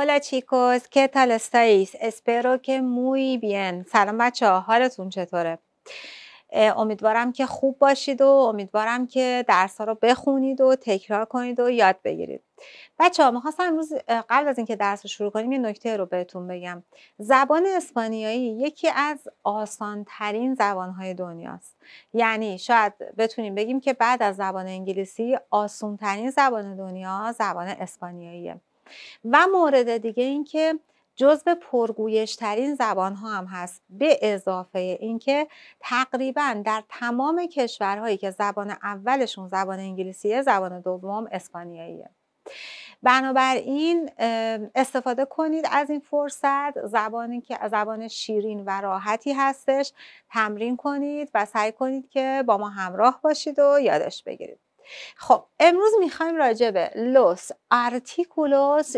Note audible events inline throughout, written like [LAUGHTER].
Hola chicos, ¿qué tal estáis? Espero que muy bien. سلام بچه حالتون چطوره؟ امیدوارم که خوب باشید و امیدوارم که درس ها رو بخونید و تکرار کنید و یاد بگیرید بچه ها میخواستم امروز قبل از اینکه درس رو شروع کنیم یه نکته رو بهتون بگم زبان اسپانیایی یکی از آسانترین زبانهای دنیاست یعنی شاید بتونیم بگیم که بعد از زبان انگلیسی ترین زبان دنیا زبان اسپانیاییه و مورد دیگه اینکه جزو پرگویش ترین زبان ها هم هست به اضافه اینکه تقریبا در تمام کشورهایی که زبان اولشون زبان انگلیسیه زبان دوم اسپانیاییه بنابراین استفاده کنید از این فرصت زبانی که زبان شیرین و راحتی هستش تمرین کنید و سعی کنید که با ما همراه باشید و یادش بگیرید خب امروز میخوایم راجع به لوس ارتیکولوس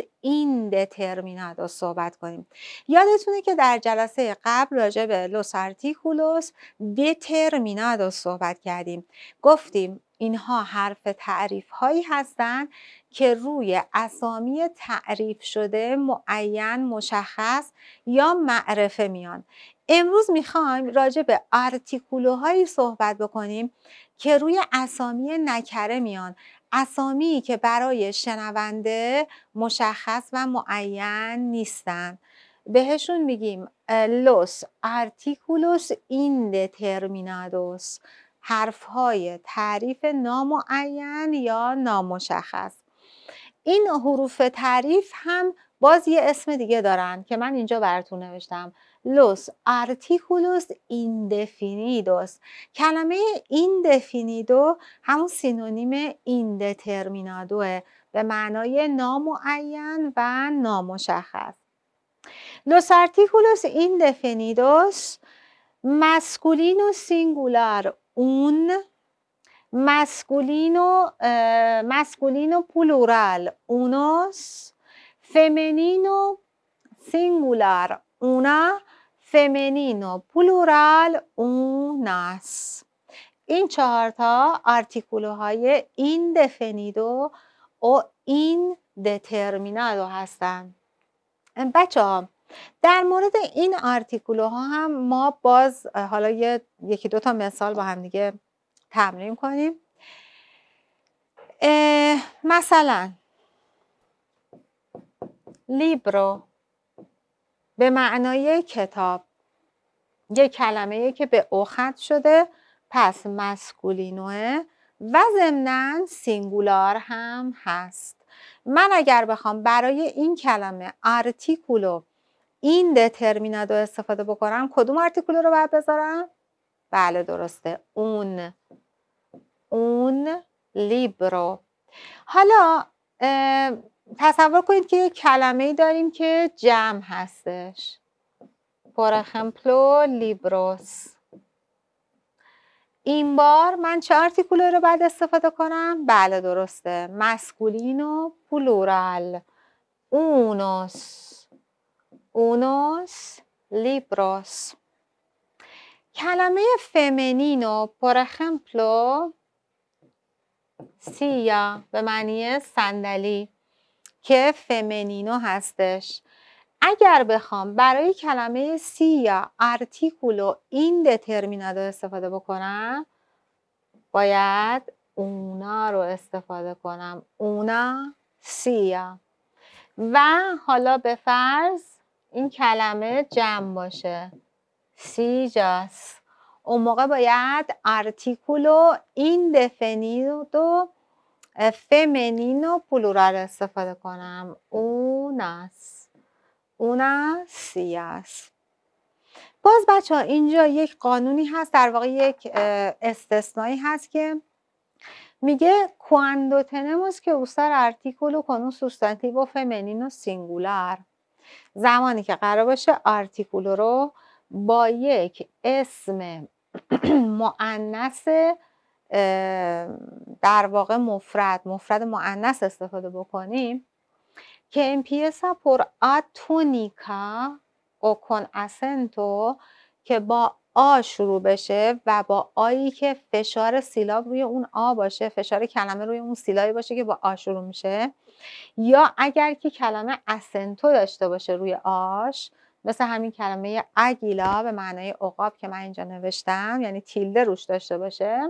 رو صحبت کنیم یادتونه که در جلسه قبل راجع به لوس ارتیکولوس رو صحبت کردیم گفتیم اینها حرف تعریف هایی هستند که روی اسامی تعریف شده معین مشخص یا معرفه میان امروز میخوایم راجع به آرتیکولوهایی صحبت بکنیم که روی اسامی نکره میان اسامی که برای شنونده مشخص و معین نیستند بهشون میگیم لوس آرتیکولوس ایندترمینادوس حرف های تعریف نامعین یا نامشخص این حروف تعریف هم باز یه اسم دیگه دارن که من اینجا براتون نوشتم los artículos indefinidos کلمه indefinido همون سینونیم ایندترمینادوه به معنای نامعین و نامشخص Los artículos indefinidos masculino singular un masculino uh, masculino plural unos femenino singular una فمینینو پلورال اوناس این چهارتا آرتیکولوهای این دفنیدو و این دترمینادو هستن بچه ها در مورد این آرتیکولوها هم ما باز حالا یکی دو تا مثال با هم دیگه تمرین کنیم مثلا لیبرو به معنای کتاب یه کلمه که به اوخط شده پس مسکولینوه و ضمنا سینگولار هم هست من اگر بخوام برای این کلمه آرتیکولو این دترمینادو استفاده بکنم کدوم آرتیکولو رو باید بذارم؟ بله درسته اون اون لیبرو حالا تصور کنید که یک کلمه ای داریم که جمع هستش پر اخمپلو لیبروس. این بار من چه آرتیکولو رو بعد استفاده کنم؟ بله درسته و پلورال اونوس اونوس لیبروس کلمه و پر اخمپلو سیا به معنی صندلی که فمنینو هستش اگر بخوام برای کلمه سی یا ارتیکولو این دترمینادو استفاده بکنم باید اونا رو استفاده کنم اونا سیا و حالا به فرض این کلمه جمع باشه سیجاس اون موقع باید ارتیکولو این دفنیدو فمینینو و پلورال استفاده کنم اوناس اوناسیاس است باز بچه ها اینجا یک قانونی هست در واقع یک استثنایی هست که میگه کواندو تنموس که و کنون con و با و سینگولار. زمانی که قرار باشه آرتیکولو رو با یک اسم [CLEARS THROAT] مؤنث در واقع مفرد مفرد معنس استفاده بکنیم که این پر آتونیکا پر که با آ شروع بشه و با آیی که فشار سیلاب روی اون آ باشه فشار کلمه روی اون سیلابی باشه که با آ شروع میشه یا اگر که کلمه اسنتو داشته باشه روی آش مثل همین کلمه اگیلا به معنای عقاب که من اینجا نوشتم یعنی تیلده روش داشته باشه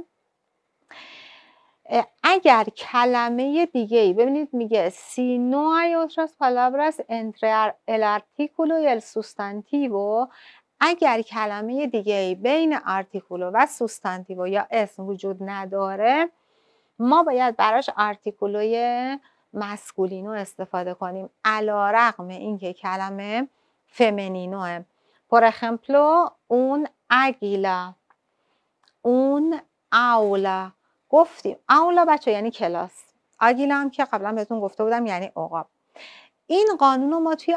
اگر کلمه دیگه ای ببینید میگه سینوای نو پالابراس اوتراس یا انتر ال اگر کلمه دیگه ای بین ارتیکولو و سوستانتیو یا اسم وجود نداره ما باید براش ارتیکولوی مسکولینو استفاده کنیم علا رقم اینکه کلمه هم. پر اخمپلو اون اگیلا اون اولا گفتیم اولا بچه یعنی کلاس آگیلا هم که قبلا بهتون گفته بودم یعنی عقاب این قانون رو ما توی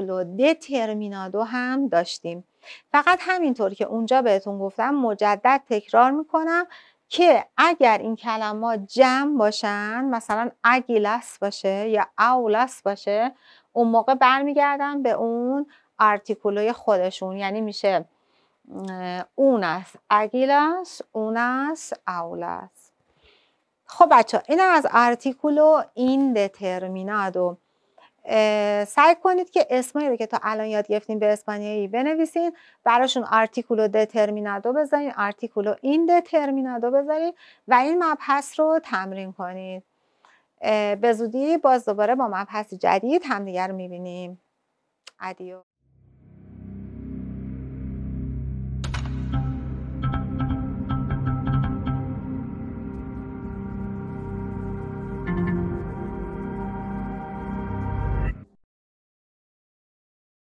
و دترمینادو هم داشتیم فقط همینطور که اونجا بهتون گفتم مجدد تکرار میکنم که اگر این کلمات جمع باشن مثلا اگیلس باشه یا اولاس باشه اون موقع برمیگردم به اون آرتیکولوی خودشون یعنی میشه unas águilas, unas aulas. خب بچه این از ارتیکولو این دترمینادو سعی کنید که اسمایی رو که تا الان یاد گرفتیم به اسپانیایی بنویسین براشون آرتیکولو دترمینادو بذارین آرتیکولو این دترمینادو بذارین و این مبحث رو تمرین کنید به زودی باز دوباره با مبحث جدید همدیگر رو میبینیم ادیو